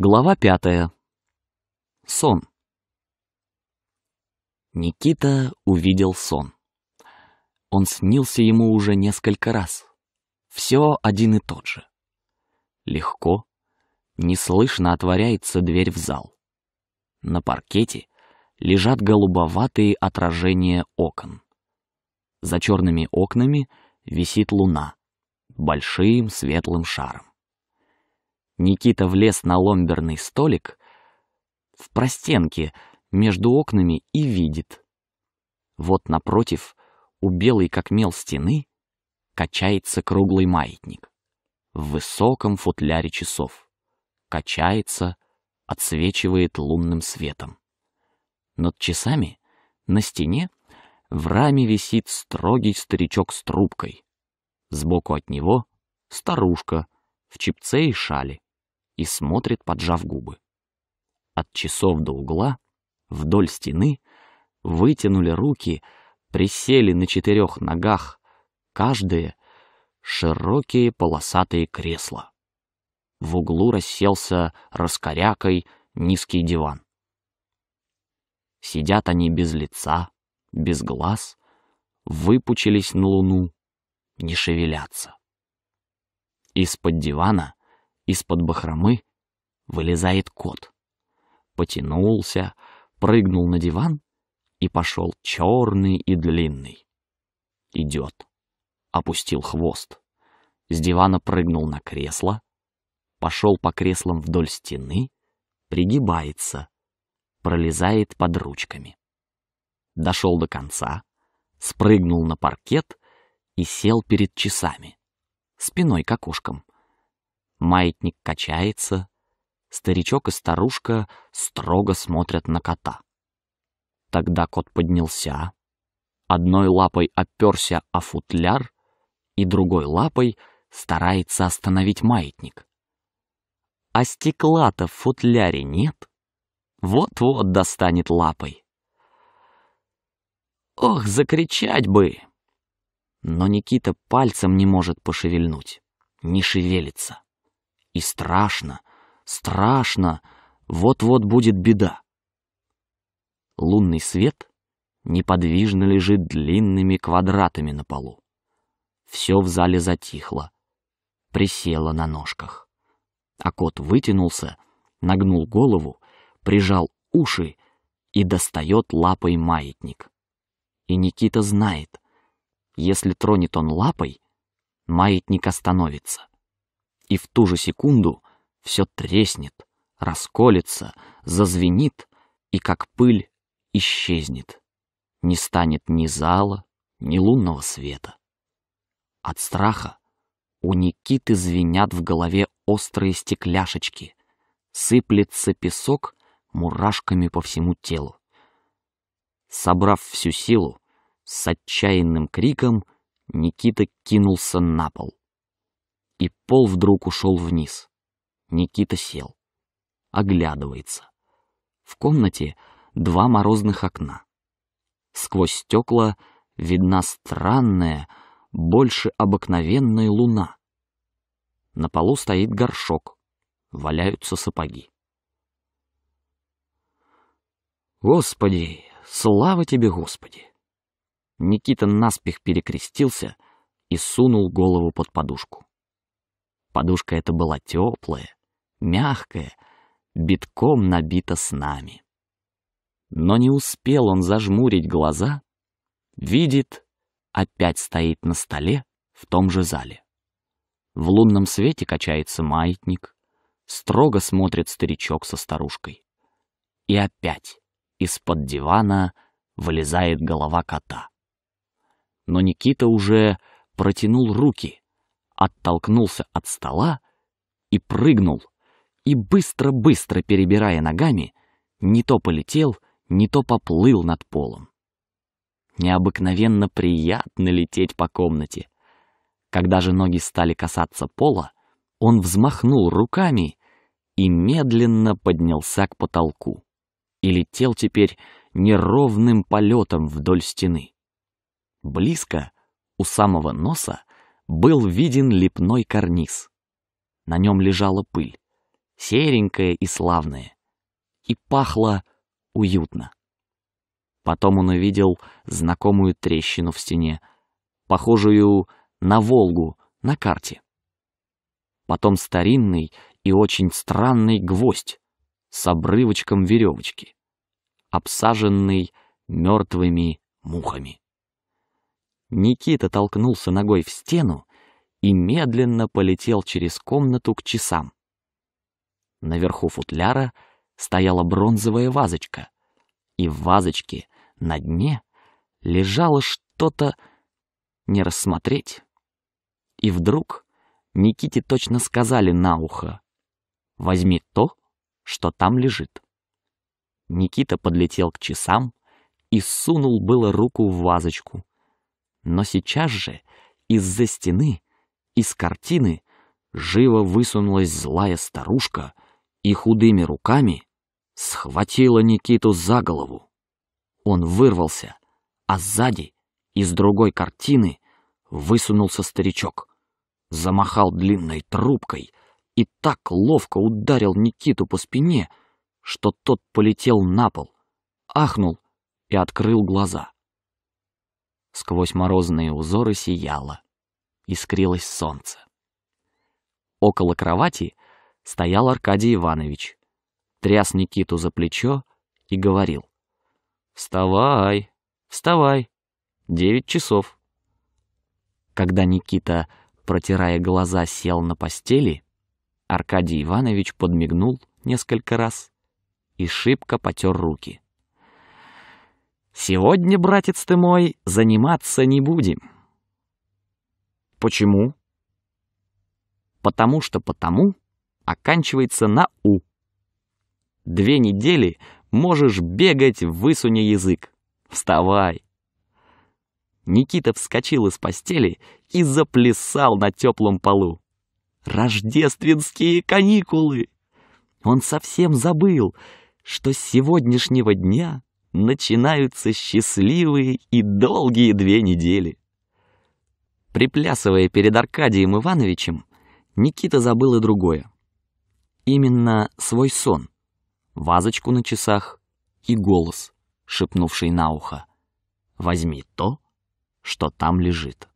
Глава пятая. Сон. Никита увидел сон. Он снился ему уже несколько раз. Все один и тот же. Легко, неслышно отворяется дверь в зал. На паркете лежат голубоватые отражения окон. За черными окнами висит луна большим светлым шаром. Никита влез на ломберный столик в простенке между окнами и видит. Вот напротив, у белой как мел стены, качается круглый маятник в высоком футляре часов. Качается, отсвечивает лунным светом. Над часами на стене в раме висит строгий старичок с трубкой. Сбоку от него старушка в чипце и шали и смотрит, поджав губы. От часов до угла, вдоль стены, вытянули руки, присели на четырех ногах, каждое широкие полосатые кресла. В углу расселся раскорякой низкий диван. Сидят они без лица, без глаз, выпучились на луну, не шевелятся. Из-под дивана из-под бахромы вылезает кот. Потянулся, прыгнул на диван и пошел черный и длинный. Идет. Опустил хвост. С дивана прыгнул на кресло, пошел по креслам вдоль стены, пригибается, пролезает под ручками. Дошел до конца, спрыгнул на паркет и сел перед часами, спиной к окошкам. Маятник качается. Старичок и старушка строго смотрят на кота. Тогда кот поднялся, одной лапой оперся о футляр и другой лапой старается остановить маятник. А стекла-то в футляре нет. Вот-вот достанет лапой. Ох, закричать бы! Но Никита пальцем не может пошевельнуть, не шевелится. И страшно, страшно, вот-вот будет беда. Лунный свет неподвижно лежит длинными квадратами на полу. Все в зале затихло, присело на ножках. А кот вытянулся, нагнул голову, прижал уши и достает лапой маятник. И Никита знает, если тронет он лапой, маятник остановится и в ту же секунду все треснет, расколется, зазвенит и, как пыль, исчезнет. Не станет ни зала, ни лунного света. От страха у Никиты звенят в голове острые стекляшечки, сыплется песок мурашками по всему телу. Собрав всю силу, с отчаянным криком Никита кинулся на пол и пол вдруг ушел вниз. Никита сел, оглядывается. В комнате два морозных окна. Сквозь стекла видна странная, больше обыкновенная луна. На полу стоит горшок, валяются сапоги. Господи, слава тебе, Господи! Никита наспех перекрестился и сунул голову под подушку. Подушка эта была теплая, мягкая, битком набита снами. Но не успел он зажмурить глаза, видит, опять стоит на столе в том же зале. В лунном свете качается маятник, строго смотрит старичок со старушкой. И опять из-под дивана вылезает голова кота. Но Никита уже протянул руки, оттолкнулся от стола и прыгнул. И быстро-быстро перебирая ногами, не то полетел, не то поплыл над полом. Необыкновенно приятно лететь по комнате. Когда же ноги стали касаться пола, он взмахнул руками и медленно поднялся к потолку. И летел теперь неровным полетом вдоль стены. Близко, у самого носа, был виден лепной карниз. На нем лежала пыль, серенькая и славная, и пахло уютно. Потом он увидел знакомую трещину в стене, похожую на Волгу на карте. Потом старинный и очень странный гвоздь с обрывочком веревочки, обсаженный мертвыми мухами. Никита толкнулся ногой в стену и медленно полетел через комнату к часам. Наверху футляра стояла бронзовая вазочка, и в вазочке на дне лежало что-то не рассмотреть. И вдруг Никите точно сказали на ухо: возьми то, что там лежит. Никита подлетел к часам и сунул было руку в вазочку, но сейчас же из-за стены, из картины, живо высунулась злая старушка и худыми руками схватила Никиту за голову. Он вырвался, а сзади, из другой картины, высунулся старичок. Замахал длинной трубкой и так ловко ударил Никиту по спине, что тот полетел на пол, ахнул и открыл глаза. Сквозь морозные узоры сияло. Искрилось солнце. Около кровати стоял Аркадий Иванович. Тряс Никиту за плечо и говорил. «Вставай, вставай, девять часов». Когда Никита, протирая глаза, сел на постели, Аркадий Иванович подмигнул несколько раз и шибко потер руки. Сегодня, братец ты мой, заниматься не будем. Почему? Потому что потому оканчивается на «у». Две недели можешь бегать, высуни язык. Вставай. Никита вскочил из постели и заплясал на теплом полу. Рождественские каникулы! Он совсем забыл, что с сегодняшнего дня начинаются счастливые и долгие две недели. Приплясывая перед Аркадием Ивановичем, Никита забыл и другое. Именно свой сон, вазочку на часах и голос, шепнувший на ухо. «Возьми то, что там лежит».